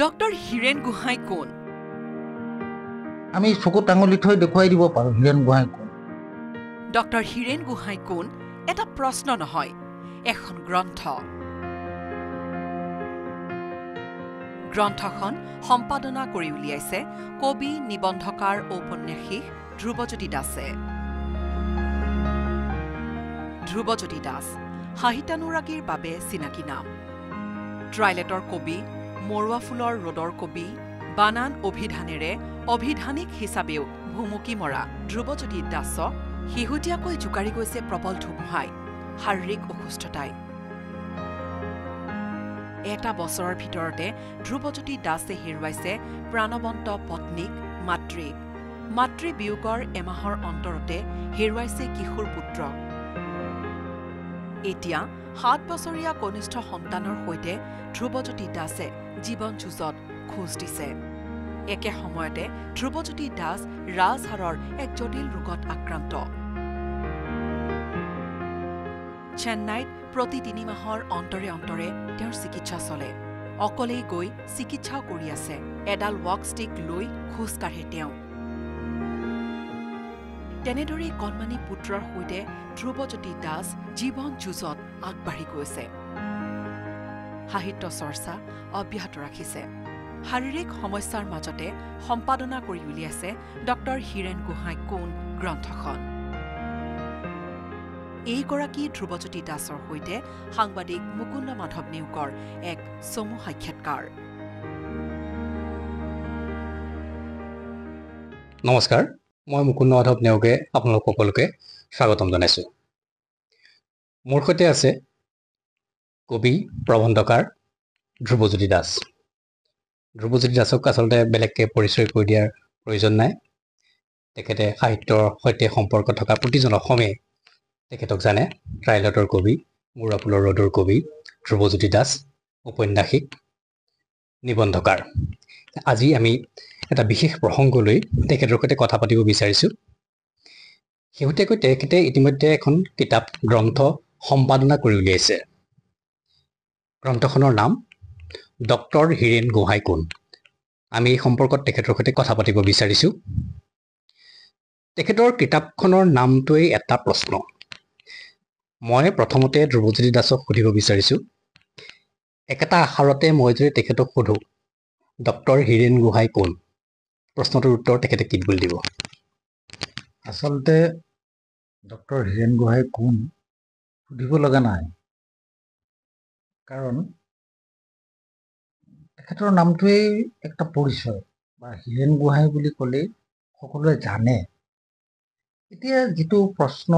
doctor Hiren Gohain কোন আমি চকু টাঙলি থৈ দেখুৱাই দিব পাৰোঁ হীৰেণ গোহাঁই কোন ডক্টৰ হীৰেণ গোহাঁই কোন এটা প্ৰশ্ন নহয় এখন গ্ৰন্থ গ্ৰন্থখন সম্পাদনা কৰি উলিয়াইছে কবি নিবন্ধকাৰ ঔপন্যাসিক ধ্ৰুৱজ্যোতি দাসে ধ্ৰুৱজ্যোতি দাস সাহিত্যানুৰাগীৰ বাবে চিনাকি নাম ট্ৰাইলেটৰ কবি মৰুৱা ফুলৰ ৰ'দৰ কবি বানান অভিধানেৰে অভিধানিক হিচাপেও ভুমুকি মৰা ধ্ৰুৱজ্যোতি দাসক শেহতীয়াকৈ জোকাৰি গৈছে প্ৰবল ধুমুহাই শাৰীৰিক অসুস্থতাই এটা বছৰৰ ভিতৰতে ধ্ৰুৱজ্যোতি দাসে হেৰুৱাইছে প্ৰাণৱন্ত পত্নীক মাতৃ মাতৃ বিয়োগৰ এমাহৰ অন্তৰতে হেৰুৱাইছে কিশোৰ পুত্ৰ এতিয়া সাত বছৰীয়া কনিষ্ঠ সন্তানৰ সৈতে ধ্ৰুৱজ্যোতি দাসে জীৱন যুঁজত খোজ দিছে একে সময়তে ধ্ৰুৱজ্যোতি দাস ৰাজহাৰৰ এক জটিল ৰোগত আক্ৰান্ত চেন্নাইত প্ৰতি তিনি মাহৰ অন্তৰে অন্তৰে তেওঁৰ চিকিৎসা চলে অকলেই গৈ চিকিৎসাও কৰি আছে এডাল ৱাক ষ্টিক লৈ খোজকাঢ়ে তেওঁ তেনেদৰেই কণমানি পুত্ৰৰ সৈতে ধ্ৰুৱজ্যোতি দাস জীৱন যুঁজত আগবাঢ়ি গৈছে সাহিত্য চৰ্চা অব্যাহত ৰাখিছে শাৰীৰিক সমস্যাৰ মাজতে সম্পাদনা কৰি উলিয়াইছে ডঃ হীৰেণ গোহাঁই কোন গ্ৰন্থখন এইগৰাকী ধ্ৰুৱজ্যোতি দাসৰ সৈতে সাংবাদিক মুকুন্দ মাধৱ নেওগৰ এক চমু সাক্ষাৎকাৰ নমস্কাৰ মই মুকুন্দ মাধৱ নেওগে আপোনালোক সকলোকে স্বাগতম জনাইছোঁ মোৰ সৈতে আছে কবি প্ৰবন্ধকাৰ ধ্ৰুৱজ্যোতি দাস ধ্ৰুৱজ্যোতি দাসক আচলতে বেলেগকৈ পৰিচয় কৰি দিয়াৰ প্ৰয়োজন নাই তেখেতে সাহিত্যৰ সৈতে সম্পৰ্ক থকা প্ৰতিজন অসমেই তেখেতক জানে ট্ৰাইলটৰ কবি মূৰাফুলৰ ৰ'দৰ কবি ধ্ৰুৱজ্যোতি দাস ঔপন্যাসিক নিবন্ধকাৰ আজি আমি এটা বিশেষ প্ৰসংগ লৈ তেখেতৰ সৈতে কথা পাতিব বিচাৰিছোঁ শেহতীয়াকৈ তেখেতে ইতিমধ্যে এখন কিতাপ গ্ৰন্থ সম্পাদনা কৰি উলিয়াইছে গ্ৰন্থখনৰ নাম ডক্টৰ হীৰেণ গোহাঁই কোন আমি এই সম্পৰ্কত তেখেতৰ সৈতে কথা পাতিব বিচাৰিছোঁ তেখেতৰ কিতাপখনৰ নামটোৱেই এটা প্ৰশ্ন মই প্ৰথমতে ধ্ৰুৱজ্যোতি দাসক সুধিব বিচাৰিছোঁ একেটা আশাৰতে মই যদি তেখেতক সোধোঁ ডক্টৰ হীৰেণ গোহাঁই কোন প্ৰশ্নটোৰ উত্তৰ তেখেতে কি বুলি দিব আচলতে ডক্টৰ হীৰেণ গোহাঁই কোন সুধিব লগা নাই কাৰণ তেখেতৰ নামটোৱেই এটা পৰিচয় বা হীৰেণ গোহাঁই বুলি ক'লেই সকলোৱে জানে এতিয়া যিটো প্ৰশ্ন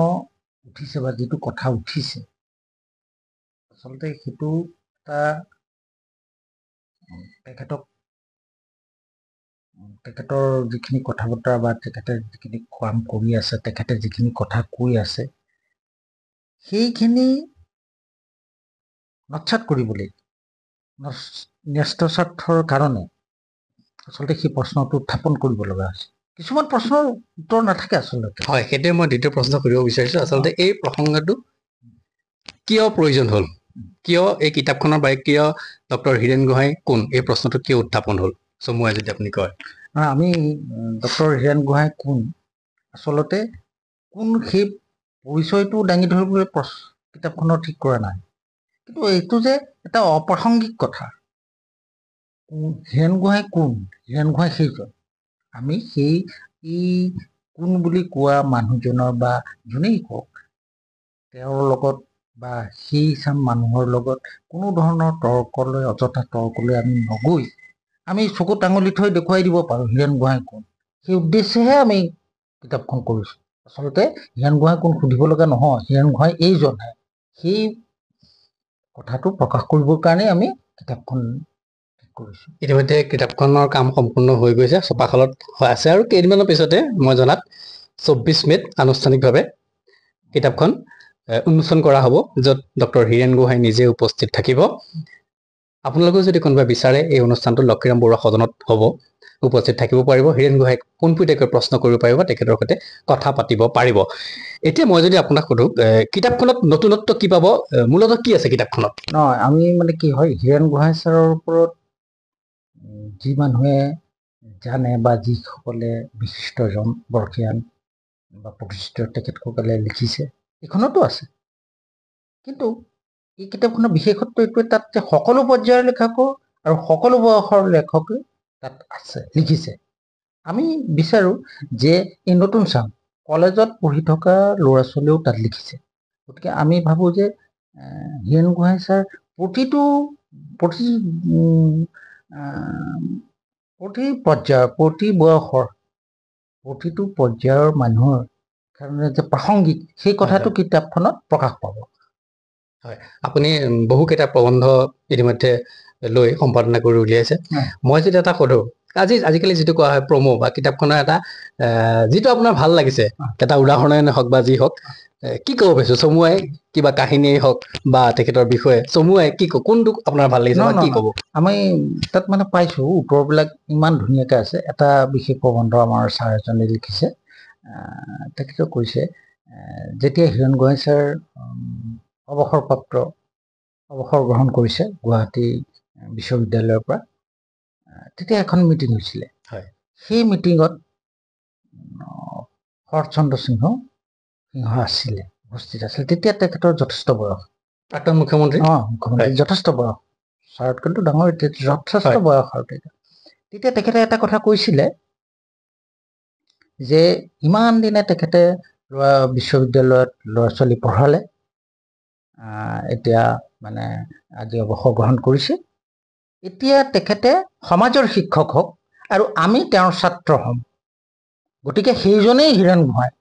উঠিছে বা যিটো কথা উঠিছে আচলতে সেইটো এটা তেখেতক তেখেতৰ যিখিনি কথা বতৰা বা তেখেতে যিখিনি কাম কৰি আছে তেখেতে যিখিনি কথা কৈ আছে সেইখিনি নচ্ছাদ কৰিবলৈ ন্যস্তস্বাৰ্থৰ কাৰণে আচলতে সেই প্ৰশ্নটো উত্থাপন কৰিব লগা হৈছে কিছুমান প্ৰশ্নৰ উত্তৰ নাথাকে আচলতে হয় সেইটোৱে মই দ্বিতীয় প্ৰশ্ন কৰিব বিচাৰিছো আচলতে এই প্ৰসংগটো কিয় প্ৰয়োজন হ'ল কিয় এই কিতাপখনৰ বাই কিয় ডক্টৰ হীৰেণ গোহাঁই কোন এই প্ৰশ্নটো কিয় উত্থাপন হ'ল চমু যদি আপুনি কয় আমি ডক্টৰ হীৰেণ গোহাঁই কোন আচলতে কোন সেই পৰিচয়টো দাঙি ধৰিবলৈ প্ৰ কিতাপখনৰ ঠিক কৰা নাই কিন্তু এইটো যে এটা অপ্ৰাসংগিক কথা হীৰেণ গোহাঁই কোন হীৰেণ গোহাঁই সেইজন আমি সেই কোন বুলি কোৱা মানুহজনৰ বা যোনেই কওক তেওঁৰ লগত বা সেই চাম মানুহৰ লগত কোনো ধৰণৰ তৰ্কলৈ অযথা তৰ্কলৈ আমি নগৈ আমি চকু টাঙলি থৈ দেখুৱাই দিব পাৰোঁ হীৰেণ গোহাঁই কোন সেই উদ্দেশ্যেহে আমি কিতাপখন কৰিছোঁ আচলতে হীৰেণ গোহাঁই কোন সুধিব লগা নহয় হীৰেণ গোহাঁই এইজনহে সেই কথাটো প্ৰকাশ কৰিবৰ কাৰণে আমি কিতাপখন ইতিমধ্যে কিতাপখনৰ কাম সম্পূৰ্ণ হৈ গৈছে ছপাশালত হৈ আছে আৰু কেইদিনমানৰ পিছতে মই জনাত চৌব্বিছ মে'ত আনুষ্ঠানিকভাৱে কিতাপখন উন্মোচন কৰা হ'ব য'ত ডক্টৰ হীৰেণ গোহাঁই নিজে উপস্থিত থাকিব আপোনালোকেও যদি কোনোবাই বিচাৰে এই অনুষ্ঠানটো লক্ষীৰাম বৰুৱা সদনত হ'ব উপস্থিত থাকিব পাৰিব হীৰেণ গোহাঁই পোনপটীয়াকৈ প্ৰশ্ন কৰিব পাৰিব তেখেতৰ সৈতে কথা পাতিব পাৰিব এতিয়া মই যদি আপোনাক সোধো কিতাপখনত নতুনত্ব কি পাব মূলত কি আছে কিতাপখনত নহয় আমি মানে কি হয় হীৰেণ গোহাঁই ছাৰৰ ওপৰত যি মানুহে জানে বা যিসকলে বিশিষ্টজন বৰ্ষীয়ান বা প্ৰতিষ্ঠিত তেখেতসকলে লিখিছে এইখনতো আছে কিন্তু এই কিতাপখনৰ বিশেষত্ব এইটোৱে তাত যে সকলো পৰ্যায়ৰ লেখকো আৰু সকলো বয়সৰ লেখকে তাত আছে লিখিছে আমি বিচাৰোঁ যে এই নতুন চাম কলেজত পঢ়ি থকা ল'ৰা ছোৱালীয়েও তাত লিখিছে গতিকে আমি ভাবোঁ যে হিৰেণ গোহাঁই ছাৰ প্ৰতিটো প্ৰতি প্ৰতি পৰ্যায়ৰ প্ৰতি বয়সৰ প্ৰতিটো পৰ্যায়ৰ মানুহৰ কাৰণে যে প্ৰাসংগিক সেই কথাটো কিতাপখনত প্ৰকাশ পাব হয় আপুনি বহুকেইটা প্ৰবন্ধ ইতিমধ্যে লৈ সম্পাদনা কৰি উলিয়াইছে মই যদি এটা সোধো আজি আজিকালি যিটো কোৱা হয় প্ৰম' বা কিতাপখনৰ এটা যিটো আপোনাৰ ভাল লাগিছে এটা উদাহৰণে হওক বা যি হওক কি ক'ব পাৰিছো চমুৱাই কিবা কাহিনীয়ে হওক বা তেখেতৰ বিষয়ে চমুৱাই কি কওঁ কোনটো আপোনাৰ ভাল লাগিছে কি ক'ব আমি তাত মানে পাইছো উত্তৰবিলাক ইমান ধুনীয়াকে আছে এটা বিশেষ প্ৰবন্ধ আমাৰ ছাৰ এজনে লিখিছে তেখেতে কৈছে যেতিয়া হিৰণ গোহাঁই ছাৰ অৱসৰপ্ৰাপ্ত অৱসৰ গ্ৰহণ কৰিছে গুৱাহাটী বিশ্ববিদ্যালয়ৰ পৰা তেতিয়া এখন মিটিং হৈছিলে সেই মিটিঙত শৰৎচন্দ্ৰ সিংহ সিংহ আছিলে উপস্থিত আছিলে তেতিয়া তেখেতৰ যথেষ্ট বয়স প্ৰাক্তন মুখ্যমন্ত্ৰী অঁ মুখ্যমন্ত্ৰী যথেষ্ট বয়স শৰৎ কিন্তু ডাঙৰ যথেষ্ট বয়স আৰু তেতিয়া তেতিয়া তেখেতে এটা কথা কৈছিলে যে ইমান দিনে তেখেতে ল'ৰা বিশ্ববিদ্যালয়ত ল'ৰা ছোৱালী পঢ়ালে এতিয়া মানে আজি অৱসৰ গ্ৰহণ কৰিছে এতিয়া তেখেতে সমাজৰ শিক্ষক হওক আৰু আমি তেওঁৰ ছাত্ৰ হ'ম গতিকে সেইজনেই হিৰণ গোহাঁই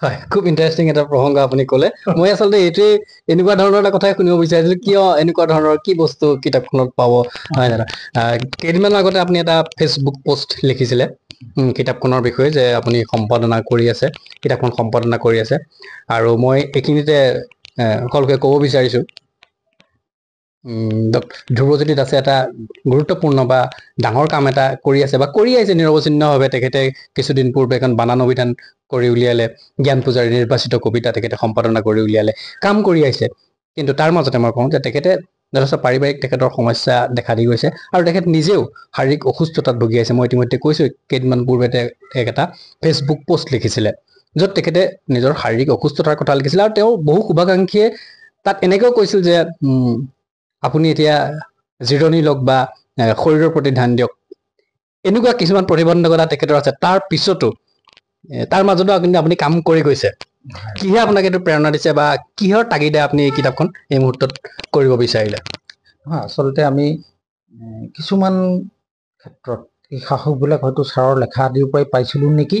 হয় খুব ইণ্টাৰেষ্টিং এটা প্ৰসংগ আপুনি ক'লে মই আচলতে এইটোৱে এনেকুৱা ধৰণৰ এটা কথাই শুনিব বিচাৰিছিলোঁ কিয় এনেকুৱা ধৰণৰ কি বস্তু কিতাপখনত পাব হয় দাদা কেইদিনমান আগতে আপুনি এটা ফেচবুক পষ্ট লিখিছিলে কিতাপখনৰ বিষয়ে যে আপুনি সম্পাদনা কৰি আছে কিতাপখন সম্পাদনা কৰি আছে আৰু মই এইখিনিতে সকলোকে ক'ব বিচাৰিছোঁ ধ্ৰুৱজ্যোতি দাসে এটা গুৰুত্বপূৰ্ণ বা ডাঙৰ কাম এটা কৰি আছে বা কৰি আহিছে নিৰৱচ্ছিন্নভাৱে তেখেতে কিছুদিন পূৰ্বে এখন বানান অভিধান কৰি উলিয়ালে জ্ঞান পূজাৰীৰ নিৰ্বাচিত কবিতা তেখেতে সম্পাদনা কৰি উলিয়ালে কাম কৰি আহিছে কিন্তু তাৰ মাজতে মই কওঁ যে তেখেতে যথেষ্ট পাৰিবাৰিক তেখেতৰ সমস্যা দেখা দি গৈছে আৰু তেখেত নিজেও শাৰীৰিক অসুস্থতাত ভুগি আছে মই ইতিমধ্যে কৈছোঁ কেইদিনমান পূৰ্বে তেখেত এটা ফেচবুক পষ্ট লিখিছিলে য'ত তেখেতে নিজৰ শাৰীৰিক অসুস্থতাৰ কথা লিখিছিলে আৰু তেওঁ বহু শুভাকাংক্ষীয়ে তাত এনেকৈও কৈছিল যে আপুনি এতিয়া জিৰণি লওক বা শৰীৰৰ প্ৰতি ধ্যান দিয়ক এনেকুৱা কিছুমান প্ৰতিবন্ধকতা তেখেতৰ আছে তাৰ পিছতো তাৰ মাজতো কিন্তু আপুনি কাম কৰি গৈছে কিহে আপোনাক এইটো প্ৰেৰণা দিছে বা কিহৰ তাগিদে আপুনি এই কিতাপখন এই মুহূৰ্তত কৰিব বিচাৰিলে আচলতে আমি কিছুমান ক্ষেত্ৰত এই শাসকবিলাক হয়তো ছাৰৰ লেখা আদিৰ পৰাই পাইছিলোঁ নেকি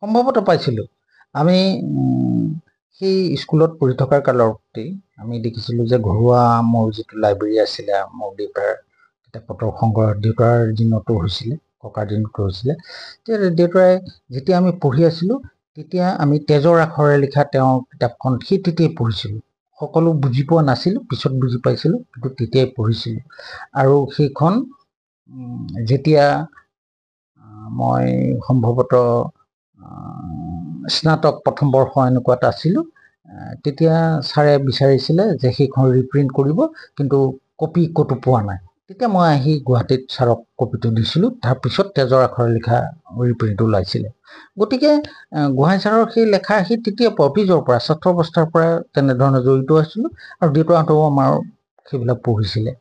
সম্ভৱতঃ পাইছিলোঁ আমি সেই স্কুলত পঢ়ি থকাৰ কালতেই আমি দেখিছিলোঁ যে ঘৰুৱা মোৰ যিটো লাইব্ৰেৰী আছিলে মোৰ দেউতাৰ তেতিয়া পত্ৰ সংগ্ৰহ দেউতাৰ দিনতো হৈছিলে ককাৰ দিনতো হৈছিলে তেতিয়া দেউতাই যেতিয়া আমি পঢ়ি আছিলোঁ তেতিয়া আমি তেজৰ আখৰে লিখা তেওঁৰ কিতাপখন সেই তেতিয়াই পঢ়িছিলোঁ সকলো বুজি পোৱা নাছিলোঁ পিছত বুজি পাইছিলোঁ কিন্তু তেতিয়াই পঢ়িছিলোঁ আৰু সেইখন যেতিয়া মই সম্ভৱতঃ স্নাতক প্ৰথম বৰ্ষ এনেকুৱাত আছিলোঁ তেতিয়া ছাৰে বিচাৰিছিলে যে সেইখন ৰিপ্ৰিণ্ট কৰিব কিন্তু কপি ক'তো পোৱা নাই তেতিয়া মই আহি গুৱাহাটীত ছাৰক কপিটো দিছিলোঁ তাৰপিছত তেজৰ আখৰৰ লিখা ৰিপ্ৰিণ্ট ওলাইছিলে গতিকে গোহাঁই ছাৰৰ সেই লেখা আহি তেতিয়া পপিজৰ পৰা ছাত্ৰ অৱস্থাৰ পৰা তেনেধৰণে জড়িত আছিলোঁ আৰু দেউতা আঁতৰো আমাৰ সেইবিলাক পঢ়িছিলে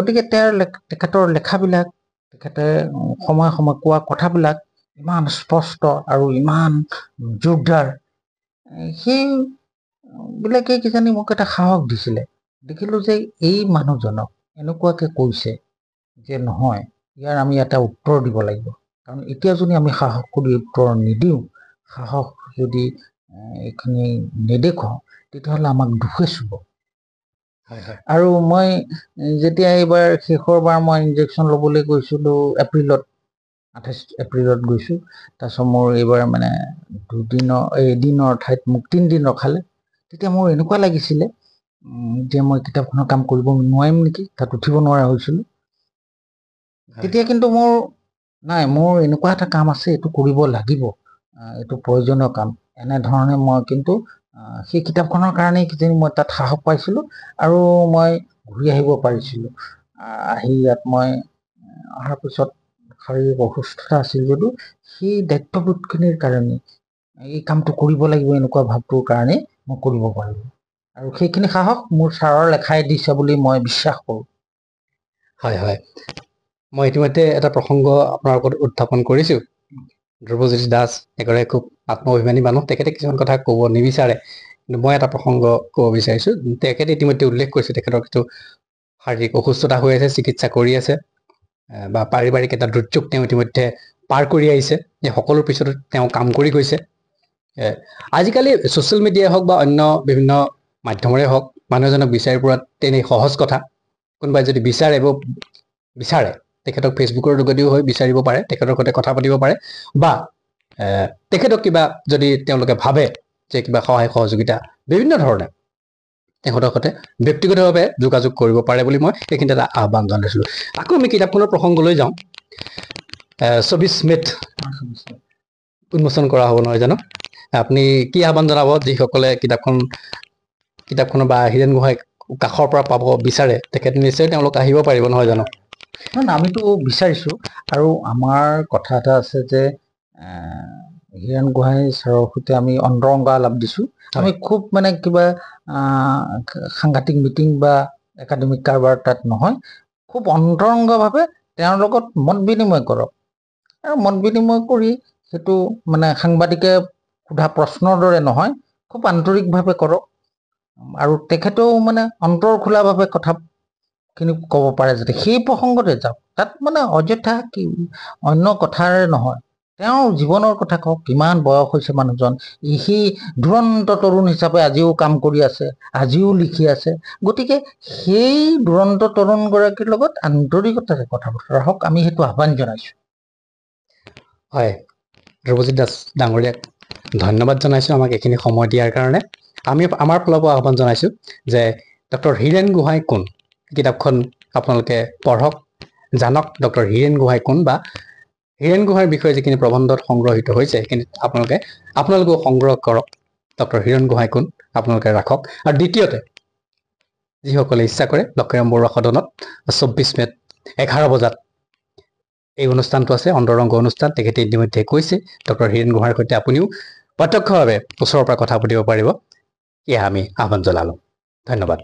গতিকে তেওঁৰ তেখেতৰ লেখাবিলাক তেখেতে সময়ে সময়ে কোৱা কথাবিলাক ইমান স্পষ্ট আৰু ইমান জোৰদাৰ সেই বোলে কি কিজানি মোক এটা সাহস দিছিলে দেখিলো যে এই মানুহজনক এনেকুৱাকে কৈছে যে নহয় ইয়াৰ আমি এটা উত্তৰ দিব লাগিব কাৰণ এতিয়া যদি আমি সাহস কৰি উত্তৰ নিদিওঁ সাহস যদি এইখিনি নেদেখুৱাওঁ তেতিয়াহ'লে আমাক দুখে চুব আৰু মই যেতিয়া এইবাৰ শেষৰবাৰ মই ইনজেকশ্যন ল'বলৈ গৈছিলোঁ এপ্ৰিলত আঠাইছ এপ্ৰিলত গৈছোঁ তাৰপিছত মোৰ এইবাৰ মানে দুদিনৰ এদিনৰ ঠাইত মোক তিনিদিন ৰখালে তেতিয়া মোৰ এনেকুৱা লাগিছিলে যে মই কিতাপখনৰ কাম কৰিব নোৱাৰিম নেকি তাত উঠিব নোৱাৰা হৈছিলোঁ তেতিয়া কিন্তু মোৰ নাই মোৰ এনেকুৱা এটা কাম আছে এইটো কৰিব লাগিব এইটো প্ৰয়োজনীয় কাম এনেধৰণে মই কিন্তু সেই কিতাপখনৰ কাৰণেই কিজানি মই তাত সাহস পাইছিলোঁ আৰু মই ঘূৰি আহিব পাৰিছিলোঁ আহি ইয়াত মই অহাৰ পিছত শাৰীৰিক অসুস্থতা আছিল যদিও সেই দায়িত্ববোধখিনিৰ কাৰণে এই কামটো কৰিব লাগিব এনেকুৱা ভাৱটোৰ কাৰণে মই কৰিব পাৰিলোঁ আৰু সেইখিনি সাহস মোৰ ছাৰৰ লেখাই দিছে বুলি মই বিশ্বাস কৰোঁ হয় হয় মই ইতিমধ্যে এটা প্ৰসংগ আপোনাৰ লগত উত্থাপন কৰিছোঁ ধ্ৰুৱজ্যোতি দাস এগৰাকী খুব আত্মাভিমানী মানুহ তেখেতে কিছুমান কথা ক'ব নিবিচাৰে কিন্তু মই এটা প্ৰসংগ ক'ব বিচাৰিছোঁ তেখেতে ইতিমধ্যে উল্লেখ কৰিছে তেখেতৰ কিছু শাৰীৰিক অসুস্থতা হৈ আছে চিকিৎসা কৰি আছে বা পাৰিবাৰিক এটা দুৰ্যোগ তেওঁ ইতিমধ্যে পাৰ কৰি আহিছে যে সকলোৰ পিছতো তেওঁ কাম কৰি গৈছে আজিকালি ছ'চিয়েল মিডিয়াই হওক বা অন্য বিভিন্ন মাধ্যমৰে হওক মানুহ এজনক বিচাৰি পোৱাত তেনেই সহজ কথা কোনোবাই যদি বিচাৰে বিচাৰে তেখেতক ফেচবুকৰ যোগেদিও হৈ বিচাৰিব পাৰে তেখেতৰ সৈতে কথা পাতিব পাৰে বা তেখেতক কিবা যদি তেওঁলোকে ভাবে যে কিবা সহায় সহযোগিতা বিভিন্ন ধৰণে তেখেতৰ সৈতে ব্যক্তিগতভাৱে যোগাযোগ কৰিব পাৰে বুলি মই সেইখিনি এটা আহ্বান জনাইছিলোঁ আকৌ আমি কিতাপখনৰ প্ৰসংগলৈ যাওঁ চৌবিছ মে'ত উন্মোচন কৰা হ'ব নহয় জানো আপুনি কি আহ্বান জনাব যিসকলে কিতাপখন কিতাপখনৰ বা হীৰেণ গোহাঁই কাষৰ পৰা পাব বিচাৰে তেখেত নিশ্চয় তেওঁলোক আহিব পাৰিব নহয় জানো আমিতো বিচাৰিছোঁ আৰু আমাৰ কথা এটা আছে যে হিৰেণ গোহাঁই চাৰৰ সৈতে আমি অন্তৰংগা লাভ দিছো আমি খুব মানে কিবা আহ সাংঘাতিক মিটিং বা একাডেমিক কাৰবাৰ তাত নহয় খুব অন্তৰংগভাৱে তেওঁৰ লগত মত বিনিময় কৰক আৰু মত বিনিময় কৰি সেইটো মানে সাংবাদিকে সোধা প্ৰশ্নৰ দৰে নহয় খুব আন্তৰিকভাৱে কৰক আৰু তেখেতেও মানে অন্তৰ খোলাভাৱে কথাখিনি ক'ব পাৰে যাতে সেই প্ৰসংগতে যাওক তাত মানে অযথা কি অন্য কথাৰে নহয় তেওঁ জীৱনৰ কথা কওক কিমান বয়স হৈছে মানুহজন সি দুৰন্ত তৰুণ হিচাপে আজিও কাম কৰি আছে আজিও লিখি আছে গতিকে সেই দুৰন্ত তৰুণ গৰাকীৰ লগত আন্তৰিকতাৰে কথা বতৰা হওক আমি সেইটো আহ্বান জনাইছো হয় ধ্ৰুৱজিৎ দাস ডাঙৰীয়াক ধন্যবাদ জনাইছো আমাক এইখিনি সময় দিয়াৰ কাৰণে আমি আমাৰ ফালৰ পৰা আহ্বান জনাইছো যে ডক্টৰ হীৰেণ গোহাঁই কোন কিতাপখন আপোনালোকে পঢ়ক জানক ডক্টৰ হীৰেণ গোহাঁই কোন বা হীৰেণ গোহাঁইৰ বিষয়ে যিখিনি প্ৰবন্ধত সংগ্ৰহিত হৈছে সেইখিনি আপোনালোকে আপোনালোকেও সংগ্ৰহ কৰক ডক্টৰ হিৰেণ গোহাঁই কোন আপোনালোকে ৰাখক আৰু দ্বিতীয়তে যিসকলে ইচ্ছা কৰে লক্ষীৰাম বৰুৱা সদনত চৌব্বিছ মে'ত এঘাৰ বজাত এই অনুষ্ঠানটো আছে অন্তৰংগ অনুষ্ঠান তেখেতে ইতিমধ্যে কৈছে ডক্টৰ হীৰেণ গোহাঁইৰ সৈতে আপুনিও প্ৰত্যক্ষভাৱে ওচৰৰ পৰা কথা পাতিব পাৰিব এয়া আমি আহ্বান জনালোঁ ধন্যবাদ